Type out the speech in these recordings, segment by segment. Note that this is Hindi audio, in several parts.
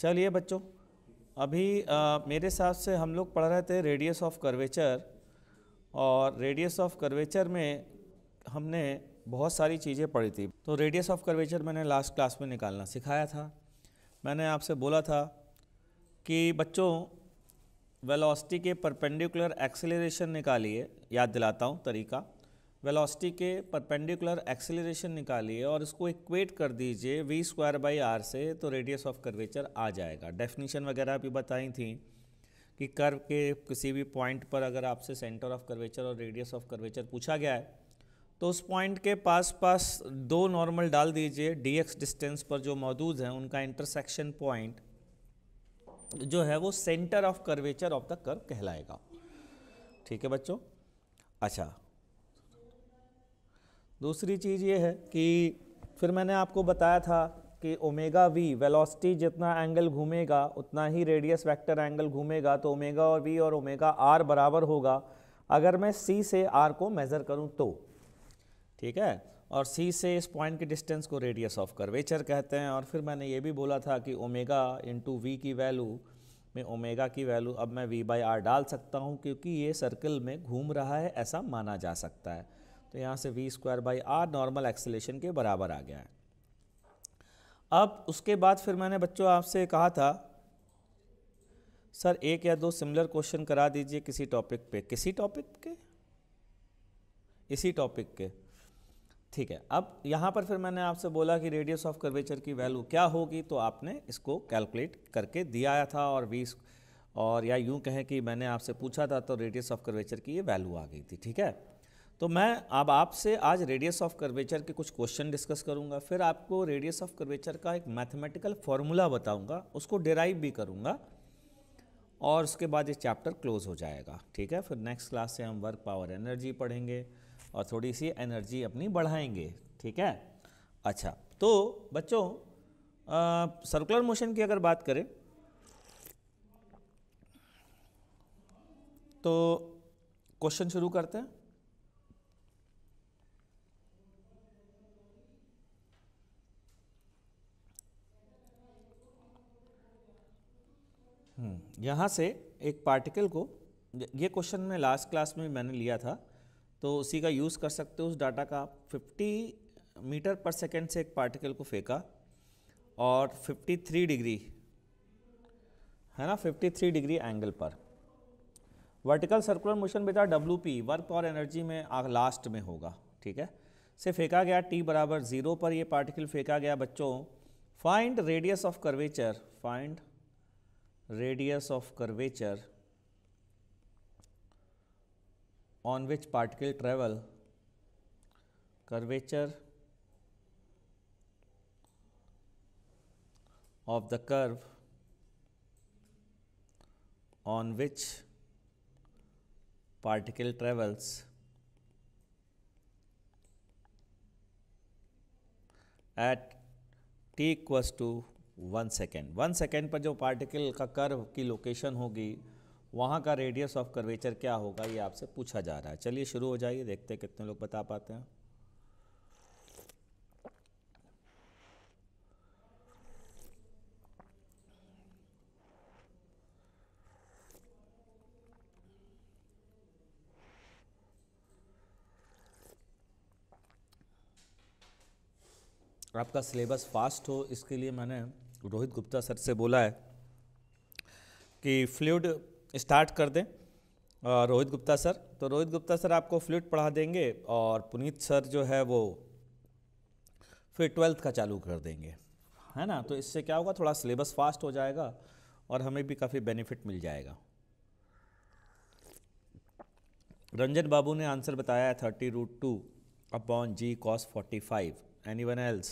चलिए बच्चों अभी आ, मेरे हिसाब से हम लोग पढ़ रहे थे रेडियस ऑफ कर्वेचर और रेडियस ऑफ कर्वेचर में हमने बहुत सारी चीज़ें पढ़ी थी तो रेडियस ऑफ कर्वेचर मैंने लास्ट क्लास में निकालना सिखाया था मैंने आपसे बोला था कि बच्चों वेलोसिटी के परपेंडिकुलर एक्सेलरेशन निकालिए याद दिलाता हूँ तरीका वेलोसिटी के परपेंडिकुलर एक्सेलरेशन निकालिए और इसको इक्वेट कर दीजिए वी स्क्वायर बाई आर से तो रेडियस ऑफ कर्वेचर आ जाएगा डेफिनेशन वगैरह भी बताई थी कि कर्व के किसी भी पॉइंट पर अगर आपसे सेंटर ऑफ कर्वेचर और रेडियस ऑफ कर्वेचर पूछा गया है तो उस पॉइंट के पास पास दो नॉर्मल डाल दीजिए डी डिस्टेंस पर जो मौजूद हैं उनका इंटरसेक्शन पॉइंट जो है वो centre of curvature of the curve कहलाएगा ठीक है बच्चों अच्छा दूसरी चीज़ ये है कि फिर मैंने आपको बताया था कि ओमेगा वी वेलोसिटी जितना एंगल घूमेगा उतना ही रेडियस वेक्टर एंगल घूमेगा तो ओमेगा और वी और ओमेगा आर बराबर होगा अगर मैं सी से आर को मेज़र करूं तो ठीक है और सी से इस पॉइंट के डिस्टेंस को रेडियस ऑफ कर्वेचर कहते हैं और फिर मैंने ये भी बोला था कि ओमेगा इंटू वी की वैल्यू में ओमेगा की वैल्यू अब मैं वी बाई आर डाल सकता हूँ क्योंकि ये सर्कल में घूम रहा है ऐसा माना जा सकता है तो यहाँ से v square by r normal acceleration के बराबर आ गया है अब उसके बाद फिर मैंने बच्चों आपसे कहा था सर एक या दो सिमिलर क्वेश्चन करा दीजिए किसी टॉपिक पे किसी टॉपिक के इसी टॉपिक के ठीक है अब यहाँ पर फिर मैंने आपसे बोला कि रेडियस ऑफ कर्वेचर की वैल्यू क्या होगी तो आपने इसको कैलकुलेट करके दिया था और वी और या यूँ कहें कि मैंने आपसे पूछा था तो रेडियस ऑफ कर्वेचर की ये वैल्यू आ गई थी ठीक है तो मैं अब आपसे आज रेडियस ऑफ कर्वेचर के कुछ क्वेश्चन डिस्कस करूंगा फिर आपको रेडियस ऑफ कर्वेचर का एक मैथमेटिकल फॉर्मूला बताऊंगा उसको डिराइव भी करूंगा और उसके बाद ये चैप्टर क्लोज हो जाएगा ठीक है फिर नेक्स्ट क्लास से हम वर्क पावर एनर्जी पढ़ेंगे और थोड़ी सी एनर्जी अपनी बढ़ाएंगे ठीक है अच्छा तो बच्चों सर्कुलर मोशन की अगर बात करें तो क्वेश्चन शुरू करते हैं हम्म, यहाँ से एक पार्टिकल को ये क्वेश्चन मैं लास्ट क्लास में मैंने लिया था तो उसी का यूज़ कर सकते हो उस डाटा का 50 मीटर पर सेकंड से एक पार्टिकल को फेंका और 53 डिग्री है ना 53 डिग्री एंगल पर वर्टिकल सर्कुलर मोशन बेटा डब्ल्यू पी वर्क और एनर्जी में आ, लास्ट में होगा ठीक है से फेंका गया टी बराबर ज़ीरो पर ये पार्टिकल फेंका गया बच्चों find radius of curvature find radius of curvature on which particle travel curvature of the curve on which particle travels at t equals to one second one second पर जो पार्टिकल का कर्व की लोकेशन होगी वहाँ का रेडियस ऑफ कर्वेचर क्या होगा ये आपसे पूछा जा रहा है चलिए शुरू हो जाइए देखते हैं कितने लोग बता पाते हैं आपका सिलेबस फास्ट हो इसके लिए मैंने रोहित गुप्ता सर से बोला है कि फ्लूड स्टार्ट कर दें रोहित गुप्ता सर तो रोहित गुप्ता सर आपको फ्लूड पढ़ा देंगे और पुनीत सर जो है वो फिर ट्वेल्थ का चालू कर देंगे है ना तो इससे क्या होगा थोड़ा सिलेबस फास्ट हो जाएगा और हमें भी काफ़ी बेनिफिट मिल जाएगा रंजन बाबू ने आंसर बताया है thirty root two upon g cos forty five any one else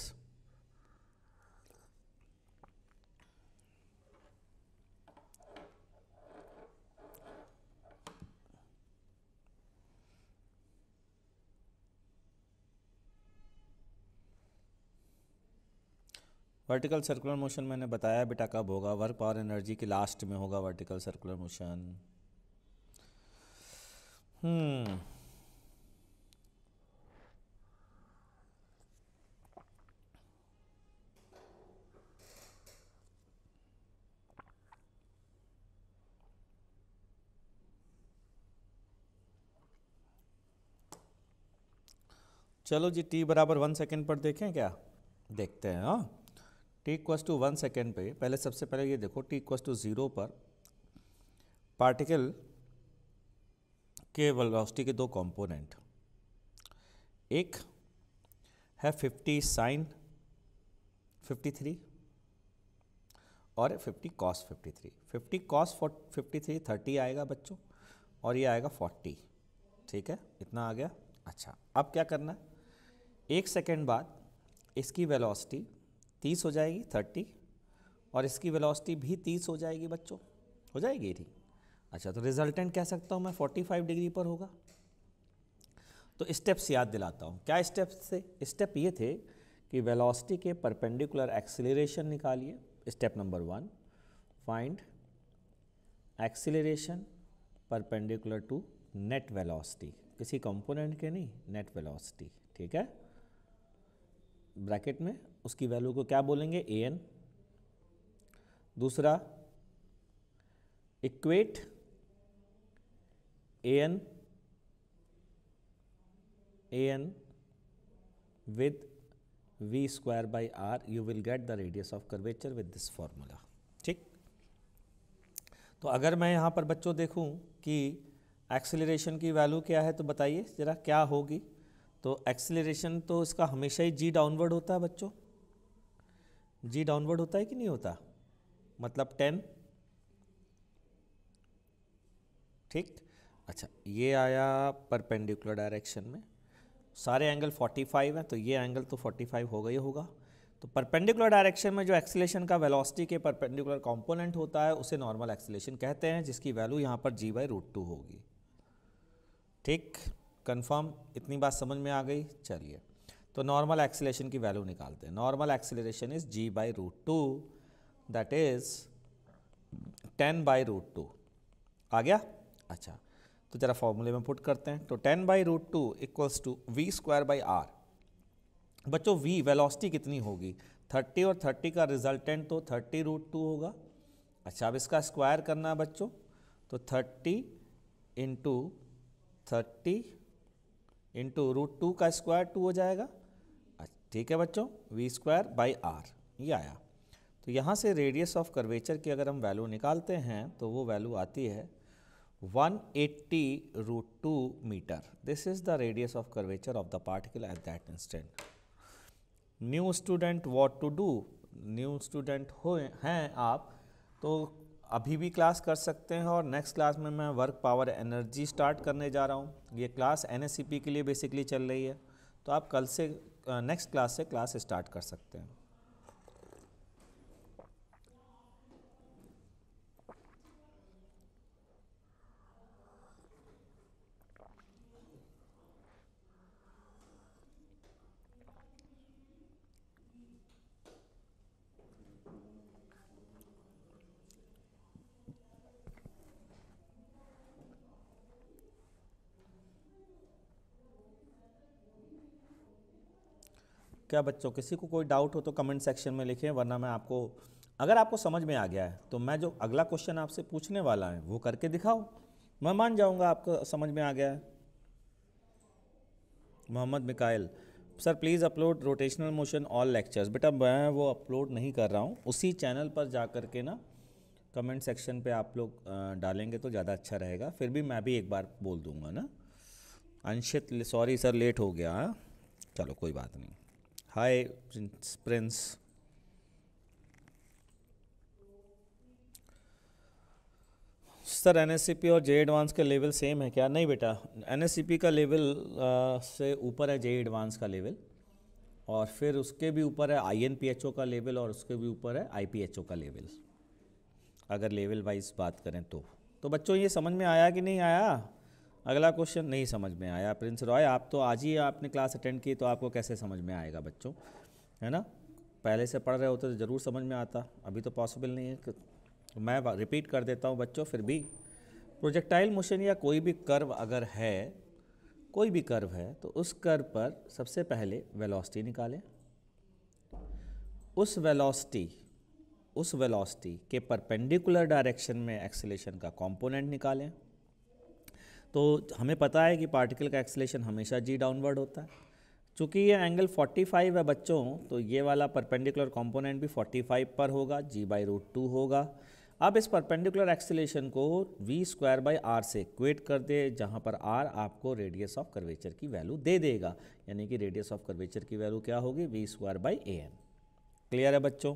vertical circular motion मैंने बताया बेटा कब होगा वर्क पावर एनर्जी के लास्ट में होगा वर्टिकल सर्कुलर मोशन हम्म चलो जी टी बराबर वन सेकेंड पर देखें क्या देखते हैं हाँ t equals to one second पे पहले सबसे पहले ये देखो टी इक्वस टू ज़ीरो पर पार्टिकल के वेलोसिटी के दो कंपोनेंट एक है 50 साइन 53 और 50 कॉस 53 50 कॉस 53 30 आएगा बच्चों और ये आएगा 40 ठीक है इतना आ गया अच्छा अब क्या करना है एक सेकेंड बाद इसकी वेलोसिटी तीस हो जाएगी थर्टी और इसकी वेलोसिटी भी तीस हो जाएगी बच्चों हो जाएगी ठीक अच्छा तो रिजल्टेंट कह सकता हूँ मैं फोर्टी फाइव डिग्री पर होगा तो स्टेप्स याद दिलाता हूँ क्या स्टेप्स थे स्टेप ये थे कि वेलोसिटी के परपेंडिकुलर एक्सीलरेशन निकालिए step number one find acceleration perpendicular to net velocity किसी कंपोनेंट के नहीं नेट वेलोसिटी ठीक है ब्रैकेट में उसकी वैल्यू को क्या बोलेंगे ए एन दूसरा equate a n a n with v square by r you will get the radius of curvature with this formula ठीक तो अगर मैं यहाँ पर बच्चों देखूँ कि एक्सेलरेशन की वैल्यू क्या है तो बताइए ज़रा क्या होगी तो एक्सेलरेशन तो इसका हमेशा ही जी डाउनवर्ड होता है बच्चों जी डाउनवर्ड होता है कि नहीं होता मतलब टेन ठीक अच्छा ये आया परपेंडिकुलर डायरेक्शन में सारे एंगल 45 हैं तो ये एंगल तो 45 होगा ही होगा तो परपेंडिकुलर डायरेक्शन में जो एक्सेलेशन का वेलोसिटी के परपेंडिकुलर कंपोनेंट होता है उसे नॉर्मल एक्सेलेशन कहते हैं जिसकी वैल्यू यहाँ पर जी बाई रूट टू होगी ठीक कंफर्म इतनी बात समझ में आ गई चलिए तो नॉर्मल एक्सीलेशन की वैल्यू निकालते हैं normal acceleration is g by root two that is ten by root two आ गया अच्छा तो ज़रा फॉर्मूले में पुट करते हैं तो ten by root two equals to v square by r बच्चों वी वेलोसिटी कितनी होगी थर्टी और थर्टी का रिजल्टेंट तो थर्टी रूट टू होगा अच्छा अब इसका स्क्वायर करना है बच्चों तो thirty into thirty into root two का स्क्वायर टू हो जाएगा ठीक है बच्चों वी स्क्वायर बाई आर ये आया तो यहाँ से रेडियस ऑफ कर्वेचर की अगर हम वैल्यू निकालते हैं तो वो वैल्यू आती है 180 eighty root two metre this is the radius of curvature of the particle at that instant new student what to do new student हो हैं आप तो अभी भी क्लास कर सकते हैं और नेक्स्ट क्लास में मैं वर्क पावर एनर्जी स्टार्ट करने जा रहा हूँ ये क्लास एन के लिए बेसिकली चल रही है तो आप कल से नेक्स्ट क्लास से क्लास स्टार्ट कर सकते हैं क्या बच्चों किसी को कोई डाउट हो तो कमेंट सेक्शन में लिखें वरना मैं आपको अगर आपको समझ में आ गया है तो मैं जो अगला क्वेश्चन आपसे पूछने वाला है वो करके दिखाओ मैं मान जाऊंगा आपको समझ में आ गया है Mohammad Mikail sir please upload rotational motion all lectures बेटा मैं वो अपलोड नहीं कर रहा हूँ उसी चैनल पर जा कर के ना कमेंट सेक्शन पर आप लोग डालेंगे तो ज़्यादा अच्छा रहेगा फिर भी मैं भी एक बार बोल दूँगा ना अंशित सॉरी सर लेट हो गया चलो कोई बात नहीं Hi, Prince Prince sir N और जे एडवांस का लेवल सेम है क्या नहीं बेटा एन का लेवल से ऊपर है जे एडवांस का लेवल और फिर उसके भी ऊपर है आई का लेवल और उसके भी ऊपर है आई का लेवल अगर लेवल वाइज बात करें तो तो बच्चों ये समझ में आया कि नहीं आया अगला क्वेश्चन नहीं समझ में आया प्रिंस रॉय आप तो आज ही आपने क्लास अटेंड की तो आपको कैसे समझ में आएगा बच्चों है ना पहले से पढ़ रहे होते तो ज़रूर समझ में आता अभी तो पॉसिबल नहीं है तो मैं रिपीट कर देता हूँ बच्चों फिर भी प्रोजेक्टाइल मोशन या कोई भी कर्व अगर है कोई भी कर्व है तो उस कर्व पर सबसे पहले वेलोसिटी निकालें उस वेलोसिटी उस वेलोसिटी के परपेंडिकुलर डायरेक्शन में एक्सेलेशन का कंपोनेंट निकालें तो हमें पता है कि पार्टिकल का एक्सलेशन हमेशा जी डाउनवर्ड होता है चूँकि ये एंगल 45 है बच्चों तो ये वाला परपेंडिकुलर कंपोनेंट भी 45 पर होगा जी बाई रूट टू होगा अब इस परपेंडिकुलर एक्सलेशन को वी स्क्वायर बाई आर से इक्वेट कर दे जहाँ पर आर आपको रेडियस ऑफ कर्वेचर की वैल्यू दे देगा यानी कि रेडियस ऑफ कर्वेचर की वैल्यू क्या होगी v square by a n clear है बच्चों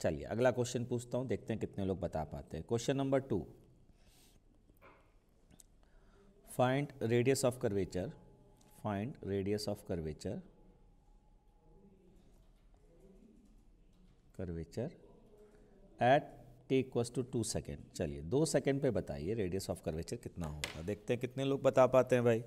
चलिए अगला क्वेश्चन पूछता हूँ देखते हैं कितने लोग बता पाते हैं question number two find radius of curvature find radius of curvature curvature at t equals to two second चलिए दो सेकेंड पे बताइए रेडियस ऑफ कर्वेचर कितना होगा देखते हैं कितने लोग बता पाते हैं भाई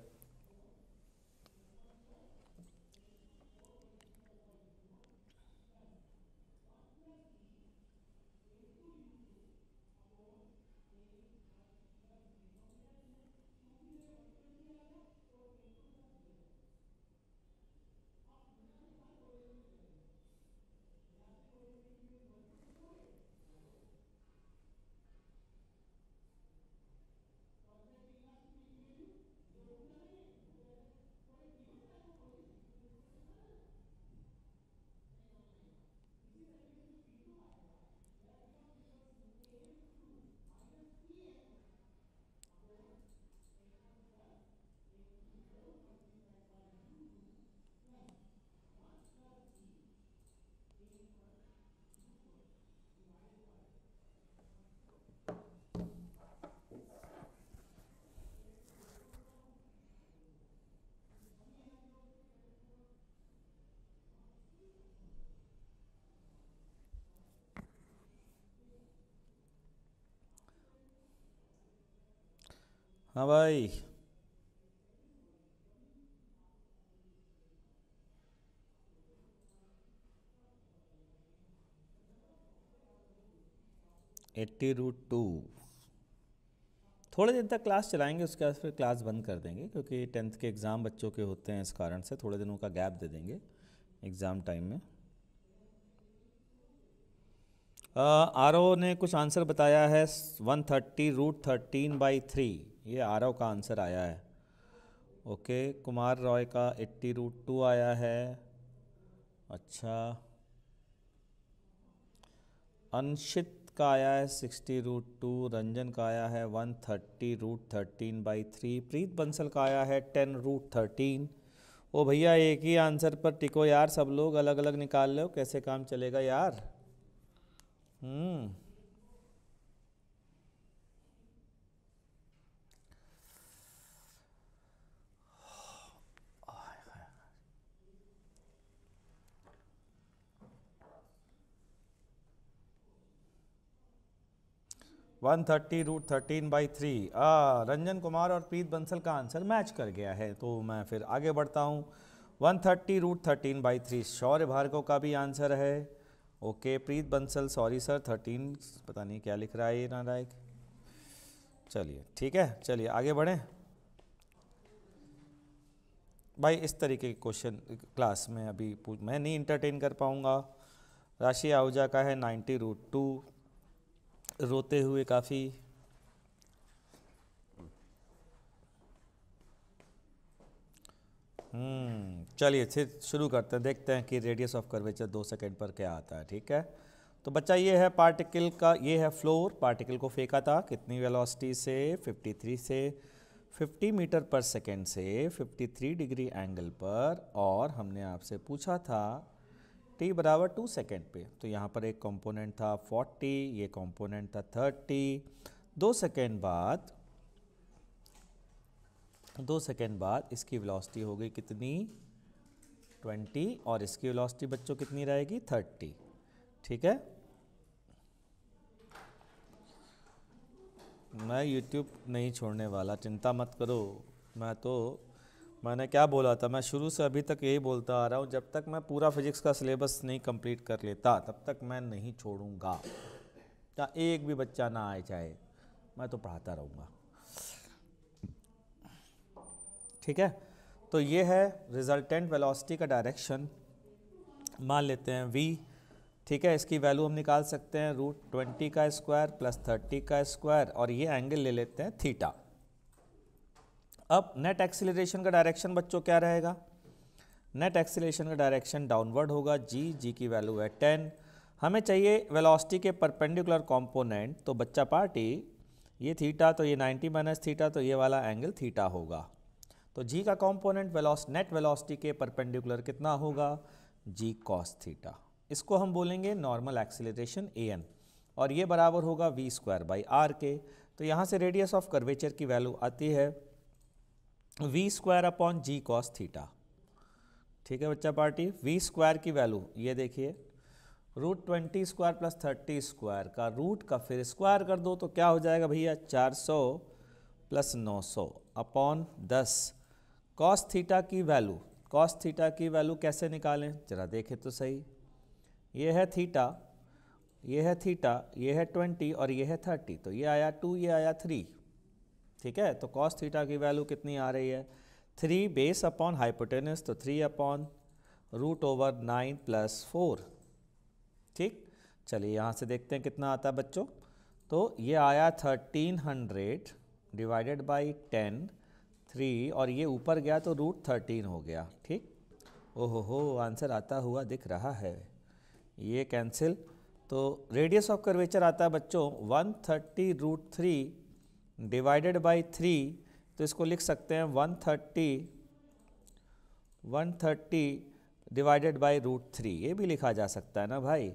हाँ भाई एट्टी रूट टू थोड़े दिन तक क्लास चलाएंगे उसके बाद फिर क्लास बंद कर देंगे क्योंकि टेंथ के एग्ज़ाम बच्चों के होते हैं इस कारण से थोड़े दिनों का गैप दे देंगे एग्ज़ाम टाइम में आर ओ ने कुछ आंसर बताया है one thirty root thirteen by three ये आरव का आंसर आया है ओके कुमार रॉय का एट्टी रूट टू आया है अच्छा अंशित का आया है सिक्सटी रूट टू रंजन का आया है one thirty root thirteen by three Preet Bansal का आया है टेन रूट थर्टीन ओ भैया एक ही आंसर पर टिको यार सब लोग अलग अलग निकाल लो कैसे काम चलेगा यार हम्म one thirty root thirteen by three Ranjan Kumar और प्रीत बंसल का आंसर मैच कर गया है तो मैं फिर आगे बढ़ता हूँ one thirty root thirteen by three Shaurya Bhargava का भी आंसर है okay Preet Bansal sorry sir thirteen पता नहीं क्या लिख रहा है ये नारायक चलिए ठीक है चलिए आगे बढ़ें भाई इस तरीके के क्वेश्चन क्लास में अभी मैं नहीं इंटरटेन कर पाऊँगा राशि आहूजा का है नाइन्टी रूट टू रोते हुए काफ़ी हम्म, चलिए फिर शुरू करते हैं देखते हैं कि रेडियस ऑफ कर्वेचर दो सेकेंड पर क्या आता है ठीक है तो बच्चा ये है पार्टिकल का ये है फ्लोर पार्टिकल को फेंका था कितनी वेलोसिटी से 53 से 50 मीटर पर सेकेंड से 53 डिग्री एंगल पर और हमने आपसे पूछा था टी बराबर टू सेकेंड पे तो यहाँ पर एक कंपोनेंट था 40 ये कंपोनेंट था 30 दो सेकेंड बाद दो सेकेंड बाद इसकी वेलोसिटी हो गई कितनी 20 और इसकी वेलोसिटी बच्चों कितनी रहेगी 30 ठीक है मैं YouTube नहीं छोड़ने वाला चिंता मत करो मैं तो मैंने क्या बोला था मैं शुरू से अभी तक यही बोलता आ रहा हूँ जब तक मैं पूरा फिजिक्स का सिलेबस नहीं कंप्लीट कर लेता तब तक मैं नहीं छोड़ूंगा या एक भी बच्चा ना आए चाहे मैं तो पढ़ाता रहूँगा ठीक है तो ये है रिजल्टेंट वेलोसिटी का डायरेक्शन मान लेते हैं वी ठीक है इसकी वैल्यू हम निकाल सकते हैं रूट ट्वेंटी का स्क्वायर प्लस थर्टी का स्क्वायर और ये एंगल ले लेते हैं थीटा अब नेट एक्सीलरेशन का डायरेक्शन बच्चों क्या रहेगा नेट एक्सीलरेशन का डायरेक्शन डाउनवर्ड होगा जी जी की वैल्यू है टेन हमें चाहिए वेलोसिटी के परपेंडिकुलर कंपोनेंट तो बच्चा पार्टी ये थीटा तो ये 90 माइनस थीटा तो ये वाला एंगल थीटा होगा तो जी का कंपोनेंट वेलोस नेट वेलोसिटी के परपेंडिकुलर कितना होगा जी कॉस थीटा इसको हम बोलेंगे नॉर्मल एक्सीलरेशन ए एन और ये बराबर होगा वी स्क्वायर बाई आर के तो यहाँ से रेडियस ऑफ कर्वेचर की वैल्यू आती है v square upon g cos theta ठीक है बच्चा पार्टी वी स्क्वायर की वैल्यू ये देखिए root twenty square plus thirty square का रूट का फिर स्क्वायर कर दो तो क्या हो जाएगा भैया चार सौ प्लस नौ सौ अपॉन दस कॉस थीटा की वैल्यू कॉस थीटा की वैल्यू कैसे निकालें जरा देखें तो सही ये है थीटा ये है थीटा ये है ट्वेंटी और ये है थर्टी तो ये आया टू ये आया थ्री ठीक है तो कॉस थीटा की वैल्यू कितनी आ रही है थ्री बेस अपॉन हाइपोटेनस तो three upon root over nine plus four ठीक चलिए यहाँ से देखते हैं कितना आता है बच्चों तो ये आया thirteen hundred divided by ten three और ये ऊपर गया तो रूट थर्टीन हो गया ठीक ओहो हो आंसर आता हुआ दिख रहा है ये कैंसिल तो रेडियस ऑफ कर्वेचर आता है बच्चों one thirty root three divided by three तो इसको लिख सकते हैं one thirty one thirty divided by root three ये भी लिखा जा सकता है ना भाई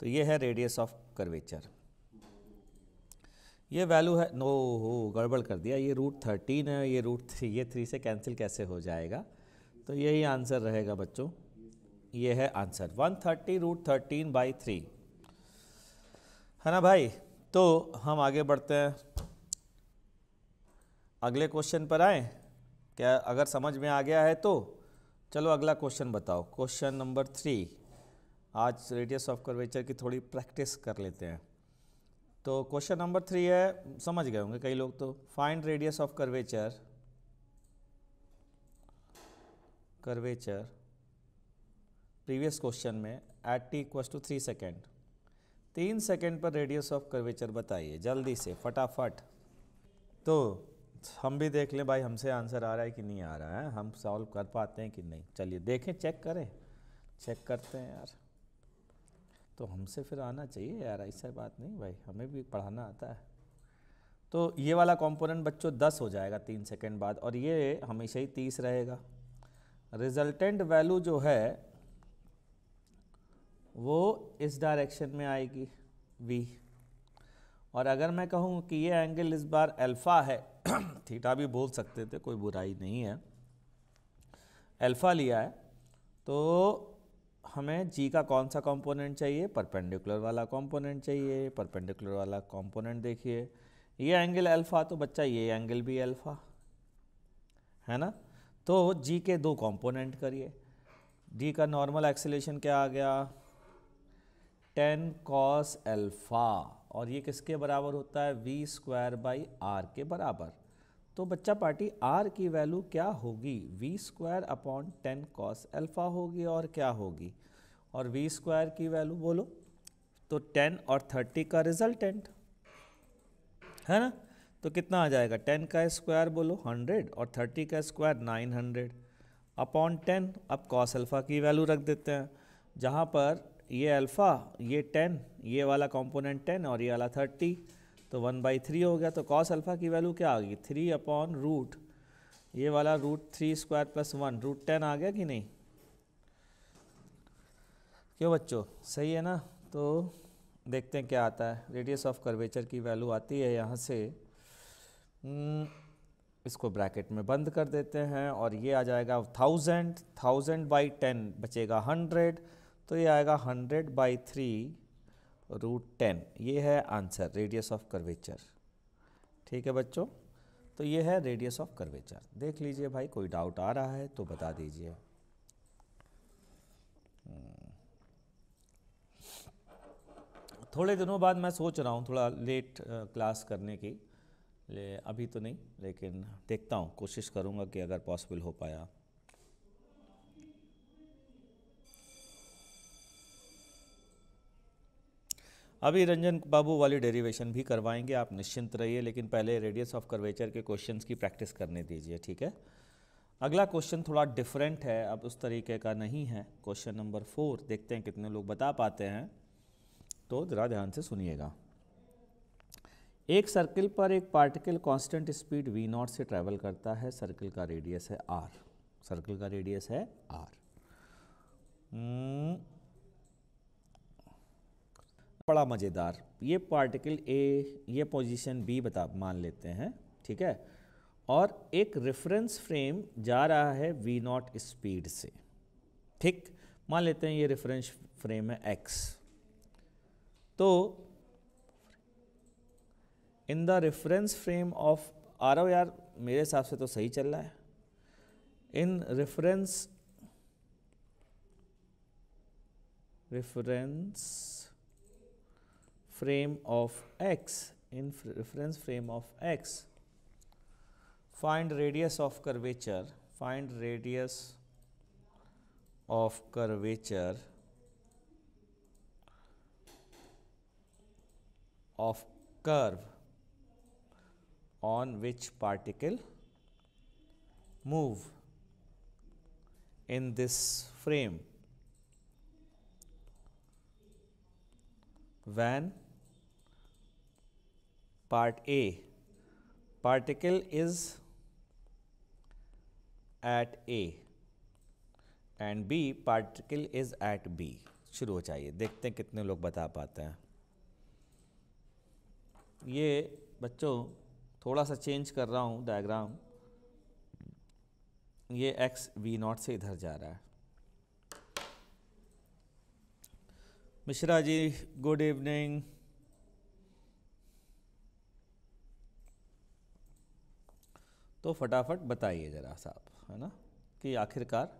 तो ये है रेडियस ऑफ कर्वेचर ये वैल्यू है नो हो गड़बड़ कर दिया ये रूट थर्टीन है ये रूट थ्री ये थ्री से कैंसिल कैसे हो जाएगा तो यही आंसर रहेगा बच्चों ये है answer one thirty root thirteen by three है ना भाई तो हम आगे बढ़ते हैं अगले क्वेश्चन पर आए क्या अगर समझ में आ गया है तो चलो अगला क्वेश्चन बताओ क्वेश्चन नंबर थ्री आज रेडियस ऑफ कर्वेचर की थोड़ी प्रैक्टिस कर लेते हैं तो क्वेश्चन नंबर थ्री है समझ गए होंगे कई लोग तो find radius of curvature curvature previous question में at t equals to three second तीन सेकेंड पर रेडियस ऑफ कर्वेचर बताइए जल्दी से फटाफट तो हम भी देख लें भाई हमसे आंसर आ रहा है कि नहीं आ रहा है हम सॉल्व कर पाते हैं कि नहीं चलिए देखें चेक करें चेक करते हैं यार तो हमसे फिर आना चाहिए यार ऐसा बात नहीं भाई हमें भी पढ़ाना आता है तो ये वाला कंपोनेंट बच्चों 10 हो जाएगा तीन सेकंड बाद और ये हमेशा ही 30 रहेगा रिजल्टेंट वैल्यू जो है वो इस डायरेक्शन में आएगी वी और अगर मैं कहूँ कि ये एंगल इस बार अल्फ़ा है थीटा भी बोल सकते थे कोई बुराई नहीं है अल्फ़ा लिया है तो हमें जी का कौन सा कंपोनेंट चाहिए परपेंडिकुलर वाला कंपोनेंट चाहिए परपेंडिकुलर वाला कंपोनेंट देखिए ये एंगल अल्फ़ा तो बच्चा ये एंगल भी अल्फ़ा है ना तो जी के दो कंपोनेंट करिए डी का नॉर्मल एक्सेलेशन क्या आ गया टेन कॉस अल्फ़ा और ये किसके बराबर होता है वी स्क्वायर बाई आर के बराबर तो बच्चा पार्टी आर की वैल्यू क्या होगी v square upon ten cos alpha होगी और क्या होगी और वी स्क्वायर की वैल्यू बोलो तो टेन और थर्टी का रिजल्टेंट है ना तो कितना आ जाएगा टेन का स्क्वायर बोलो हंड्रेड और थर्टी का square nine hundred upon ten अब कॉस एल्फ़ा की वैल्यू रख देते हैं जहाँ पर ये अल्फ़ा ये टेन ये वाला कंपोनेंट टेन और ये वाला थर्टी तो वन बाई थ्री हो गया तो कॉस अल्फ़ा की वैल्यू क्या आ गई थ्री अपॉन रूट ये वाला root three square plus one root ten आ गया कि नहीं क्यों बच्चों सही है ना तो देखते हैं क्या आता है रेडियस ऑफ कर्वेचर की वैल्यू आती है यहाँ से हम्म, इसको ब्रैकेट में बंद कर देते हैं और ये आ जाएगा थाउजेंड थाउजेंड बाई टेन बचेगा हंड्रेड तो ये आएगा hundred by three root ten ये है आंसर रेडियस ऑफ कर्वेचर ठीक है बच्चों तो ये है रेडियस ऑफ कर्वेचर देख लीजिए भाई कोई डाउट आ रहा है तो बता दीजिए हम्म। थोड़े दिनों बाद मैं सोच रहा हूँ थोड़ा लेट क्लास करने की ले अभी तो नहीं लेकिन देखता हूँ कोशिश करूँगा कि अगर पॉसिबल हो पाया अभी रंजन बाबू वाली डेरिवेशन भी करवाएंगे आप निश्चिंत रहिए लेकिन पहले रेडियस ऑफ कर्वेचर के क्वेश्चंस की प्रैक्टिस करने दीजिए ठीक है अगला क्वेश्चन थोड़ा डिफरेंट है अब उस तरीके का नहीं है क्वेश्चन नंबर फोर देखते हैं कितने लोग बता पाते हैं तो ज़रा ध्यान से सुनिएगा एक सर्किल पर एक particle constant speed v naught से ट्रेवल करता है सर्किल का रेडियस है आर सर्किल का रेडियस है आर बड़ा मज़ेदार ये पार्टिकल ए ये पोजीशन बी बता मान लेते हैं ठीक है और एक रेफरेंस फ्रेम जा रहा है वी नॉट स्पीड से ठीक मान लेते हैं ये रेफरेंस फ्रेम है एक्स तो in the reference frame of आ रहा हो यार मेरे हिसाब से तो सही चल रहा है in reference reference frame of x, in reference frame of x, find radius of curvature, find radius of curvature of curve on which particle move in this frame when part A particle is at A and B particle is at B शुरू हो जाइए देखते हैं कितने लोग बता पाते हैं ये बच्चों थोड़ा सा चेंज कर रहा हूँ डायग्राम ये x v नॉट से इधर जा रहा है मिश्रा जी गुड इवनिंग तो फटाफट बताइए ज़रा साहब है ना कि आखिरकार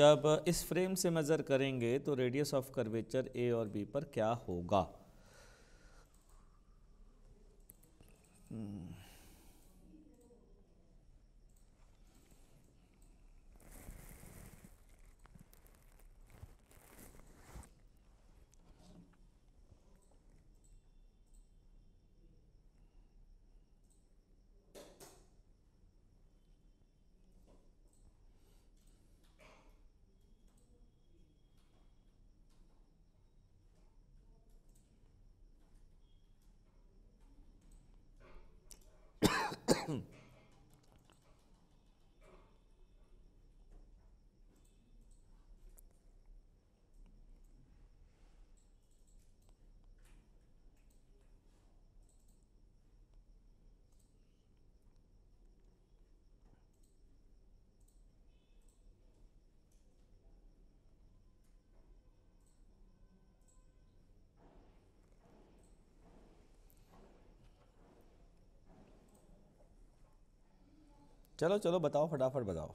जब इस फ्रेम से मेज़र करेंगे तो रेडियस ऑफ कर्वेचर ए और बी पर क्या होगा hmm. चलो चलो बताओ फटाफट बताओ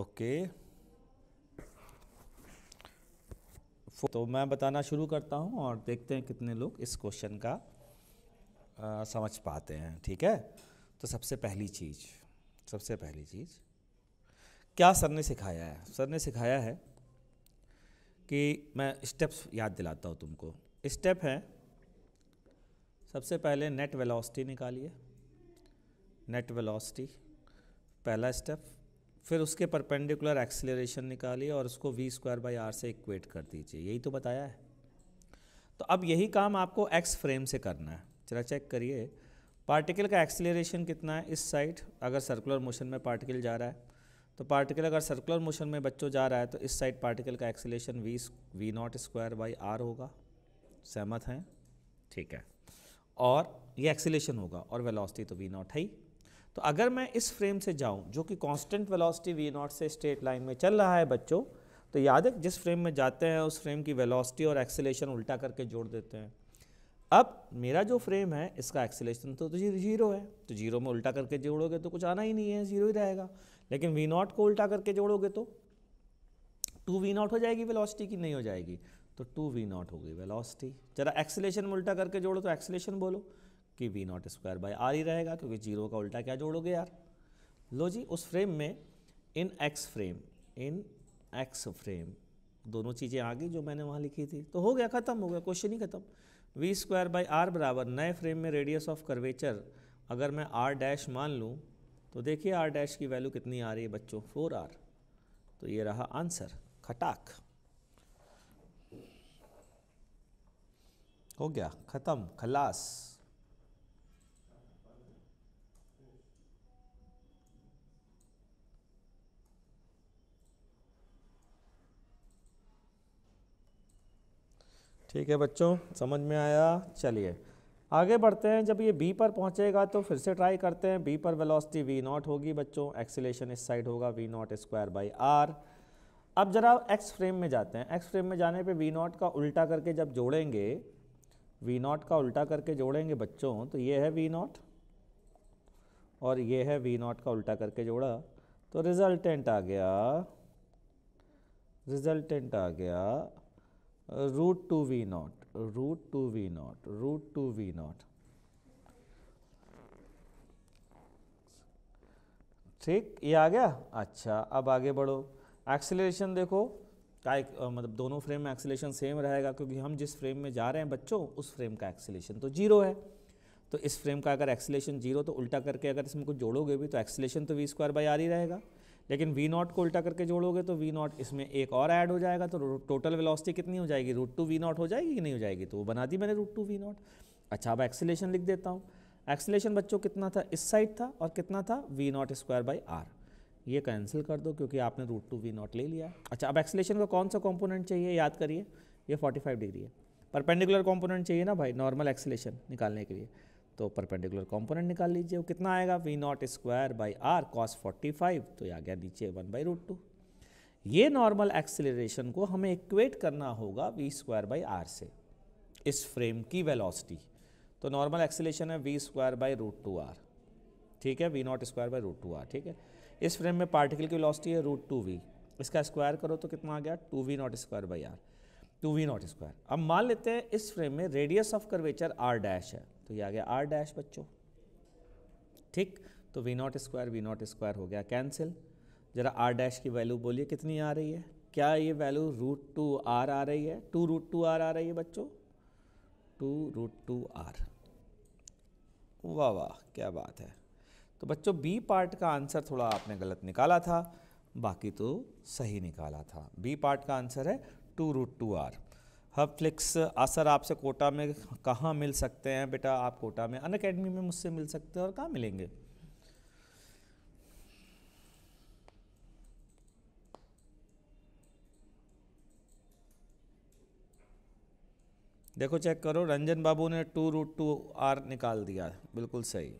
ओके तो मैं बताना शुरू करता हूँ और देखते हैं कितने लोग इस क्वेश्चन का आ, समझ पाते हैं ठीक है तो सबसे पहली चीज़ सबसे पहली चीज़ क्या सर ने सिखाया है सर ने सिखाया है कि मैं स्टेप्स याद दिलाता हूँ तुमको स्टेप है सबसे पहले नेट वेलोसिटी निकालिए नेट वेलोसिटी पहला स्टेप फिर उसके परपेंडिकुलर एक्सेलरेशन निकालिए और उसको वी स्क्वायर बाई आर से इक्वेट कर दीजिए यही तो बताया है तो अब यही काम आपको एक्स फ्रेम से करना है जरा चेक करिए पार्टिकल का एक्सेलरेशन कितना है इस साइड अगर सर्कुलर मोशन में पार्टिकल जा रहा है तो पार्टिकल अगर सर्कुलर मोशन में बच्चों जा रहा है तो इस साइड पार्टिकल का acceleration v v naught square by R होगा सहमत हैं ठीक है और ये एक्सेलेशन होगा और वेलोसिटी तो वी नॉट है ही तो अगर मैं इस फ्रेम से जाऊं जो कि कांस्टेंट वेलोसिटी वी नॉट से स्ट्रेट लाइन में चल रहा है बच्चों तो याद है जिस फ्रेम में जाते हैं उस फ्रेम की वेलोसिटी और एक्सेलेशन उल्टा करके जोड़ देते हैं अब मेरा जो फ्रेम है इसका एक्सेलेशन तो, जीरो जीरो है तो जीरो में उल्टा करके जोड़ोगे तो कुछ आना ही नहीं है जीरो ही रहेगा लेकिन वी नॉट को उल्टा करके जोड़ोगे तो टू वी नॉट हो जाएगी वेलोसिटी की नहीं हो जाएगी तो टू वी नॉट होगी वेलोसिटी जरा एक्सेलेशन में उल्टा करके जोड़ो तो एक्सेलेशन बोलो कि v naught square by R ही रहेगा क्योंकि जीरो का उल्टा क्या जोड़ोगे यार लो जी उस फ्रेम में in x frame in x frame दोनों चीज़ें आ गई जो मैंने वहाँ लिखी थी तो हो गया ख़त्म हो गया क्वेश्चन ही ख़त्म वी स्क्वायर बाई आर बराबर नए फ्रेम में रेडियस ऑफ कर्वेचर अगर मैं आर डैश मान लूँ तो देखिए आर डैश की वैल्यू कितनी आ रही है बच्चों फोर आर तो ये रहा आंसर खटाक हो गया ख़त्म खलास ठीक है बच्चों समझ में आया चलिए आगे बढ़ते हैं जब ये बी पर पहुंचेगा तो फिर से ट्राई करते हैं बी पर वेलोसिटी वी नॉट होगी बच्चों एक्सीलेशन इस साइड होगा v naught square by R अब जरा एक्स फ्रेम में जाते हैं एक्स फ्रेम में जाने पे वी नॉट का उल्टा करके जब जोड़ेंगे वी नॉट का उल्टा करके जोड़ेंगे बच्चों तो ये है वी नॉट और ये है वी नॉट का उल्टा करके जोड़ा तो रिजल्टेंट आ गया रिजल्टेंट आ गया root two v naught root two v naught root two v naught ठीक ये आ गया अच्छा अब आगे बढ़ो एक्सेलेशन देखो का एक, आ, मतलब दोनों फ्रेम में एक्सेलेशन सेम रहेगा क्योंकि हम जिस फ्रेम में जा रहे हैं बच्चों उस फ्रेम का एक्सेलेशन तो जीरो है तो इस फ्रेम का अगर एक्सेलेशन जीरो तो उल्टा करके अगर इसमें कुछ जोड़ोगे भी तो एक्सेलेशन तो वी स्क्वायर बाई आर ही रहेगा लेकिन वी नॉट को उल्टा करके जोड़ोगे तो वी नॉट इसमें एक और ऐड हो जाएगा तो टोटल वेलोसिटी कितनी हो जाएगी रूट टू वी नॉट हो जाएगी कि नहीं हो जाएगी तो वो बना दी मैंने रूट टू वी नॉट अच्छा अब एक्सीलेशन लिख देता हूँ एक्सीलेशन बच्चों कितना था इस साइड था और कितना था v naught square by R ये कैंसिल कर दो क्योंकि आपने रूट टू वी नॉट ले लिया अच्छा अब एक्सीलेशन का कौन सा कॉम्पोनेंट चाहिए याद करिए ये फाइव डिग्री है परपेंडिकुलर कॉम्पोनेंट चाहिए ना भाई नॉर्मल एक्सिलेशन निकालने के लिए तो परपेंडिकुलर कॉम्पोनेंट निकाल लीजिए वो कितना आएगा v naught square by R cos forty five तो ये आ गया नीचे वन बाई रूट टू ये नॉर्मल एक्सेलरेशन को हमें इक्वेट करना होगा वी स्क्वायर बाई आर से इस फ्रेम की वेलोसिटी तो नॉर्मल एक्सेलेशन है v square by root two R ठीक है v naught square by root two R ठीक है इस फ्रेम में पार्टिकल की वेलोसिटी है रूट टू वी इसका स्क्वायर करो तो कितना आ गया two v naught square by R two v naught square अब मान लेते हैं इस फ्रेम में radius of curvature R dash है तो ये आ गया आर डैश बच्चों ठीक तो v naught square v naught square हो गया कैंसिल ज़रा आर डैश की वैल्यू बोलिए कितनी आ रही है क्या ये वैल्यू रूट टू आर आ रही है टू रूट टू आर आ रही है बच्चों टू रूट टू आर वाह वाह क्या बात है तो बच्चों बी पार्ट का आंसर थोड़ा आपने गलत निकाला था बाकी तो सही निकाला था बी पार्ट का आंसर है टू रूट टू आर हब फ्लिक्स असर आपसे कोटा में कहाँ मिल सकते हैं बेटा आप कोटा में अन अकेडमी में मुझसे मिल सकते हैं और कहाँ मिलेंगे देखो चेक करो रंजन बाबू ने टू रूट टू आर निकाल दिया बिल्कुल सही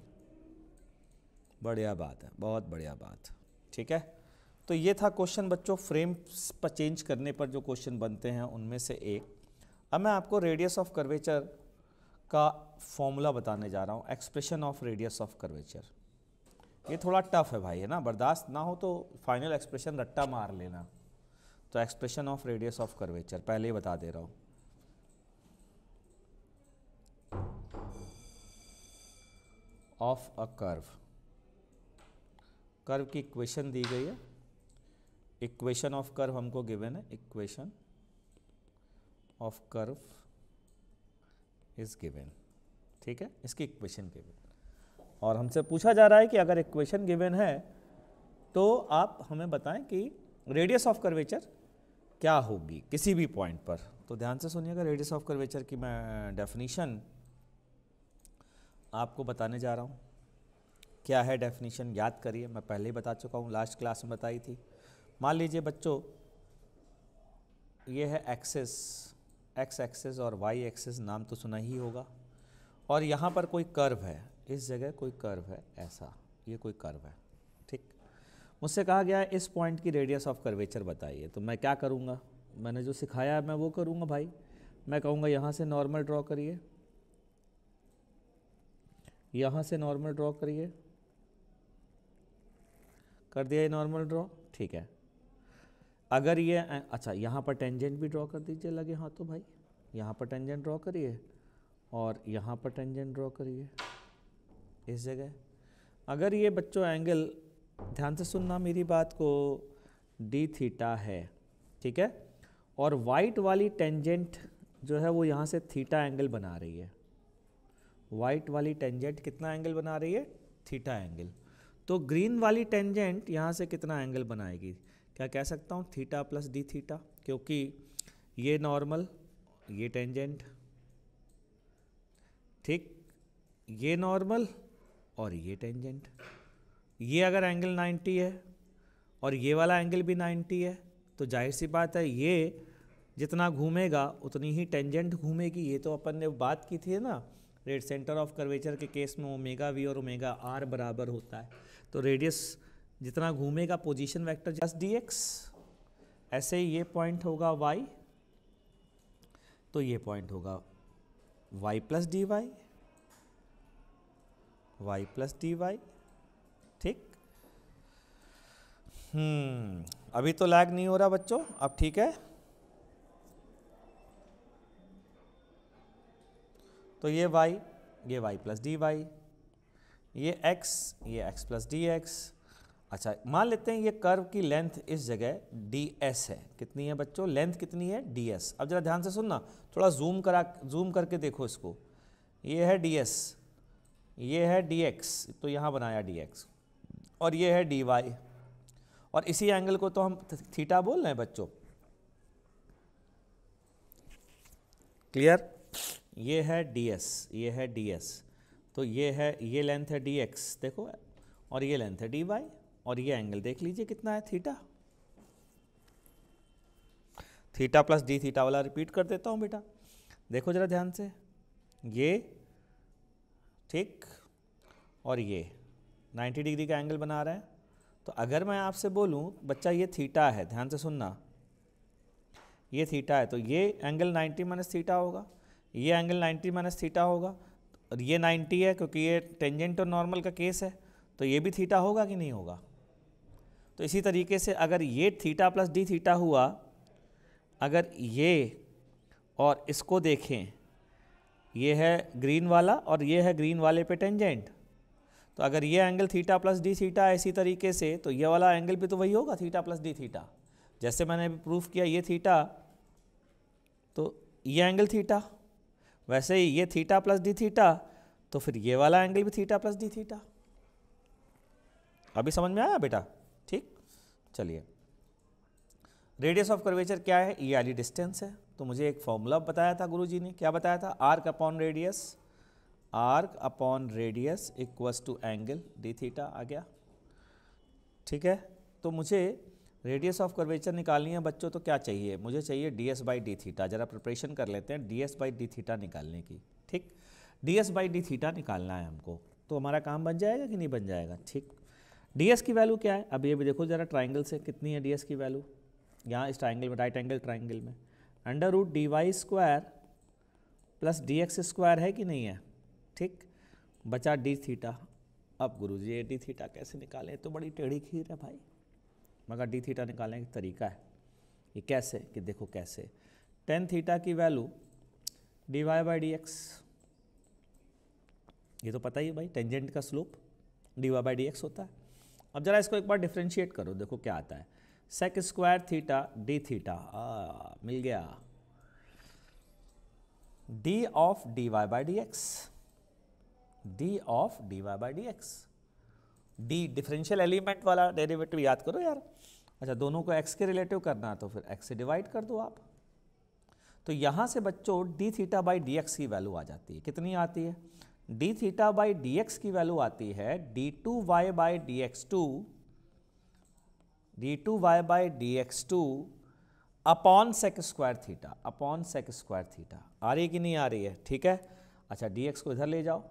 बढ़िया बात है बहुत बढ़िया बात ठीक है तो ये था क्वेश्चन बच्चों फ्रेम्स पर चेंज करने पर जो क्वेश्चन बनते हैं उनमें से एक अब मैं आपको रेडियस ऑफ कर्वेचर का फॉर्मूला बताने जा रहा हूँ expression of radius of curvature ये थोड़ा टफ है भाई है ना बर्दाश्त ना हो तो फाइनल एक्सप्रेशन रट्टा मार लेना तो expression of radius of curvature पहले ही बता दे रहा हूँ ऑफ अ कर्व कर्व की इक्वेशन दी गई है इक्वेशन ऑफ कर्व हमको गिवन है equation of curve is given ठीक है इसकी इक्वेशन गिवेन और हमसे पूछा जा रहा है कि अगर इक्वेशन गिवेन है तो आप हमें बताएं कि रेडियस ऑफ कर्वेचर क्या होगी किसी भी पॉइंट पर तो ध्यान से सुनिएगा रेडियस ऑफ कर्वेचर की मैं डेफिनीशन आपको बताने जा रहा हूँ क्या है डेफिनीशन याद करिए मैं पहले ही बता चुका हूँ लास्ट क्लास में बताई थी मान लीजिए बच्चों ये है एक्सेस एक्स एक्सेस और वाई एक्सेस नाम तो सुना ही होगा और यहाँ पर कोई कर्व है इस जगह कोई कर्व है ऐसा ये कोई कर्व है ठीक मुझसे कहा गया है इस पॉइंट की रेडियस ऑफ कर्वेचर बताइए तो मैं क्या करूँगा मैंने जो सिखाया है मैं वो करूँगा भाई मैं कहूँगा यहाँ से नॉर्मल ड्रॉ करिए यहाँ से नॉर्मल ड्रॉ करिए कर दिया ये नॉर्मल ड्रॉ ठीक है अगर ये अच्छा यहाँ पर टेंजेंट भी ड्रॉ कर दीजिए लगे हाँ तो भाई यहाँ पर टेंजेंट ड्रॉ करिए और यहाँ पर टेंजेंट ड्रॉ करिए इस जगह अगर ये बच्चों एंगल ध्यान से सुनना मेरी बात को डी थीटा है ठीक है और वाइट वाली टेंजेंट जो है वो यहाँ से थीटा एंगल बना रही है वाइट वाली टेंजेंट कितना एंगल बना रही है थीटा एंगल तो ग्रीन वाली टेंजेंट यहाँ से कितना एंगल बनाएगी क्या कह सकता हूँ थीटा प्लस डी थीटा क्योंकि ये नॉर्मल ये टेंजेंट ठीक ये नॉर्मल और ये टेंजेंट ये अगर एंगल 90 है और ये वाला एंगल भी 90 है तो जाहिर सी बात है ये जितना घूमेगा उतनी ही टेंजेंट घूमेगी ये तो अपन ने बात की थी ना रेड सेंटर ऑफ कर्वेचर के केस में ओमेगा वी और ओमेगा आर बराबर होता है तो रेडियस जितना घूमेगा position vector just d x ऐसे ये पॉइंट होगा वाई तो ये पॉइंट होगा y plus d y y plus d y ठीक हम्म अभी तो लैग नहीं हो रहा बच्चों अब ठीक है तो ये y ये y प्लस डी वाई ये x ये x प्लस डी एक्स अच्छा मान लेते हैं ये कर्व की लेंथ इस जगह डी एस है कितनी है बच्चों लेंथ कितनी है डी एस अब जरा ध्यान से सुनना थोड़ा जूम करा जूम करके देखो इसको ये है डी एस ये है डी एक्स तो यहाँ बनाया डी एक्स और ये है डी वाई और इसी एंगल को तो हम थीटा बोल रहे हैं बच्चों क्लियर ये है डी एस ये है डी एस तो ये है ये लेंथ है डी एक्स देखो और ये लेंथ है डी वाई और ये एंगल देख लीजिए कितना है theta theta plus d theta वाला रिपीट कर देता हूँ बेटा देखो ज़रा ध्यान से ये ठीक और ये 90 डिग्री का एंगल बना रहे हैं तो अगर मैं आपसे बोलूँ बच्चा ये थीटा है ध्यान से सुनना ये थीटा है तो ये एंगल 90 माइनस थीटा होगा ये एंगल 90 माइनस थीटा होगा और ये 90 है क्योंकि ये टेंजेंट और नॉर्मल का केस है तो ये भी थीटा होगा कि नहीं होगा तो इसी तरीके से अगर ये थीटा प्लस डी थीटा हुआ अगर ये और इसको देखें ये है ग्रीन वाला और ये है ग्रीन वाले पे टेंजेंट तो अगर ये angle theta plus d theta है इसी तरीके से तो ये वाला एंगल भी तो वही होगा थीटा प्लस डी थीटा जैसे मैंने अभी प्रूफ किया ये थीटा तो ये एंगल थीटा वैसे ही ये थीटा प्लस डी थीटा तो फिर ये वाला एंगल भी थीटा प्लस डी थीटा अभी समझ में आया बेटा चलिए रेडियस ऑफ कर्वेचर क्या है ई आर डिस्टेंस है तो मुझे एक फॉर्मूला बताया था गुरुजी ने क्या बताया था arc upon radius arc upon radius equals to angle d theta आ गया ठीक है तो मुझे रेडियस ऑफ कर्वेचर निकालनी है बच्चों तो क्या चाहिए मुझे चाहिए d s by d theta ज़रा प्रिपरेशन कर लेते हैं d s by d theta निकालने की ठीक d s by d theta निकालना है हमको तो हमारा काम बन जाएगा कि नहीं बन जाएगा ठीक डी की वैल्यू क्या है अब ये भी देखो ज़रा ट्राइंगल से कितनी है डी की वैल्यू यहाँ इस ट्राइंगल में राइट एंगल ट्राइंगल में under root d y square plus d x square है कि नहीं है ठीक बचा डी थीटा अब गुरु जी ये डी थीटा कैसे निकालें तो बड़ी टेढ़ी खीर है भाई मगर डी थीटा निकालने का तरीका है ये कैसे कि देखो कैसे टेन थीटा की value d y by d x ये तो पता ही है भाई टेंजेंट का slope d y by d x होता है अब ज़रा इसको एक बार डिफ्रेंशिएट करो देखो क्या आता है sec square theta d theta आ, मिल गया d of d y by d x d of d y by d x d differential element वाला डेरिवेटिव याद करो यार अच्छा दोनों को एक्स के रिलेटिव करना है तो फिर एक्स से डिवाइड कर दो आप तो यहां से बच्चों d theta by d x की वैल्यू आ जाती है कितनी आती है d theta by d x की वैल्यू आती है d two y by d x two d two y by d x two upon sec square theta upon sec square theta आ रही कि नहीं आ रही है ठीक है अच्छा डी एक्स को इधर ले जाओ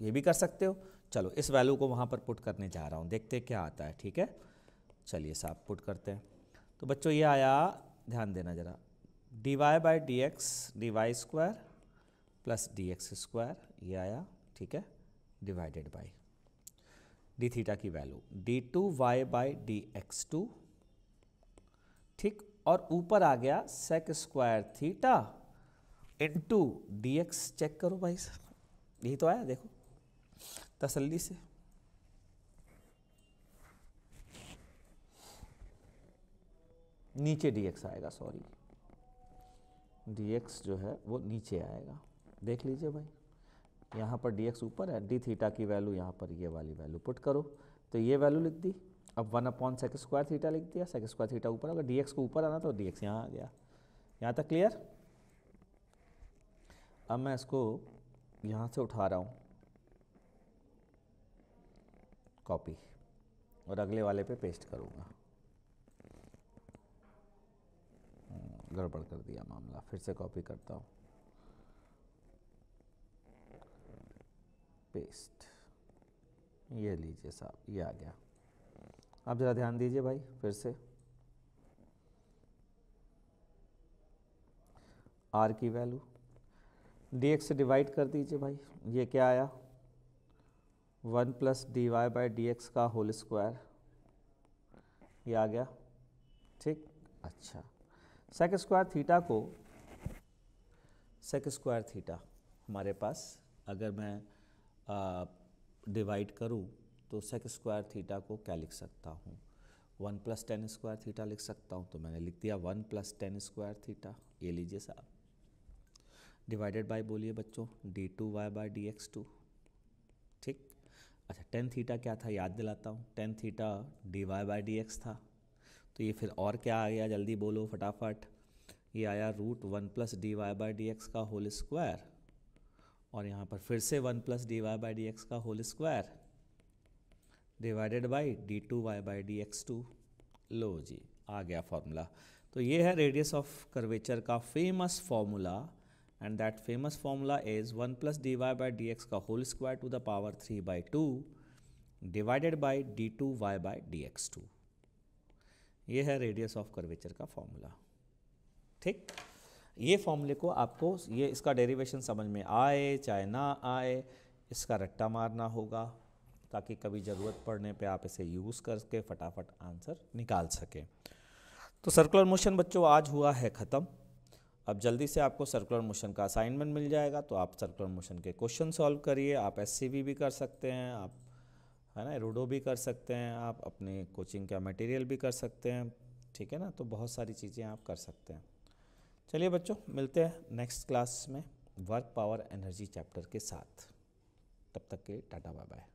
ये भी कर सकते हो चलो इस वैल्यू को वहाँ पर पुट करने जा रहा हूँ देखते क्या आता है ठीक है चलिए साहब पुट करते हैं तो बच्चों ये आया ध्यान देना ज़रा d y by d x d y square plus d x square ये आया ठीक है डिवाइडेड बाय डी थीटा की value d two y by d x two ठीक और ऊपर आ गया sec square theta into d x check करो भाई सर यही तो आया देखो तसल्ली से नीचे डी एक्स आएगा सॉरी डी एक्स जो है वो नीचे आएगा देख लीजिए भाई यहाँ पर डी एक्स ऊपर है डी थीटा की वैल्यू यहाँ पर ये वाली वैल्यू पुट करो तो ये वैल्यू लिख दी अब one upon sec square theta लिख दिया सेक स्क्वायर थीटा ऊपर अगर डी एक्स को ऊपर आना तो डी एक्स यहाँ आ गया यहाँ तक क्लियर अब मैं इसको यहाँ से उठा रहा हूँ कॉपी और अगले वाले पे पेस्ट करूँगा हम्म, गड़बड़ कर दिया मामला फिर से कॉपी करता हूँ पेस्ट ये लीजिए साहब ये आ गया आप ज़रा ध्यान दीजिए भाई फिर से आर की वैल्यू डी एक्स से डिवाइड कर दीजिए भाई ये क्या आया one plus d y by d x का होल स्क्वायर ये आ गया ठीक अच्छा सेक स्क्वायर थीटा को सेक स्क्वायर थीटा हमारे पास अगर मैं डिवाइड करूँ तो सेक स्क्वायर थीटा को क्या लिख सकता हूँ one plus tan square theta लिख सकता हूँ तो मैंने लिख दिया one plus tan square theta ये लीजिए साहब डिवाइडेड बाय बोलिए बच्चों d two y by d x two ठीक अच्छा टेन थीटा क्या था याद दिलाता हूँ tan theta d y by d x था तो ये फिर और क्या आ गया जल्दी बोलो फटाफट ये आया root one plus d y by d x का होल स्क्वायर और यहाँ पर फिर से one plus d y by d x का whole square divided by d two y by d x two लो जी आ गया फॉर्मूला तो ये है रेडियस ऑफ कर्वेचर का famous formula and that famous formula is one plus d y by d x का whole square to the power three by two divided by d two y by d x two ये है रेडियस ऑफ कर्वेचर का फॉर्मूला ठीक ये फॉर्मूले को आपको ये इसका डेरिवेशन समझ में आए चाहे ना आए इसका रट्टा मारना होगा ताकि कभी ज़रूरत पड़ने पे आप इसे यूज़ करके फटाफट आंसर निकाल सकें तो सर्कुलर मोशन बच्चों आज हुआ है ख़त्म अब जल्दी से आपको सर्कुलर मोशन का असाइनमेंट मिल जाएगा तो आप सर्कुलर मोशन के क्वेश्चन सॉल्व करिए आप एस भी कर सकते हैं आप है ना रूडो भी कर सकते हैं आप अपने कोचिंग का मटेरियल भी कर सकते हैं ठीक है ना तो बहुत सारी चीज़ें आप कर सकते हैं चलिए बच्चों मिलते हैं नेक्स्ट क्लास में वर्क पावर एनर्जी चैप्टर के साथ तब तक के टाटा बाय बाय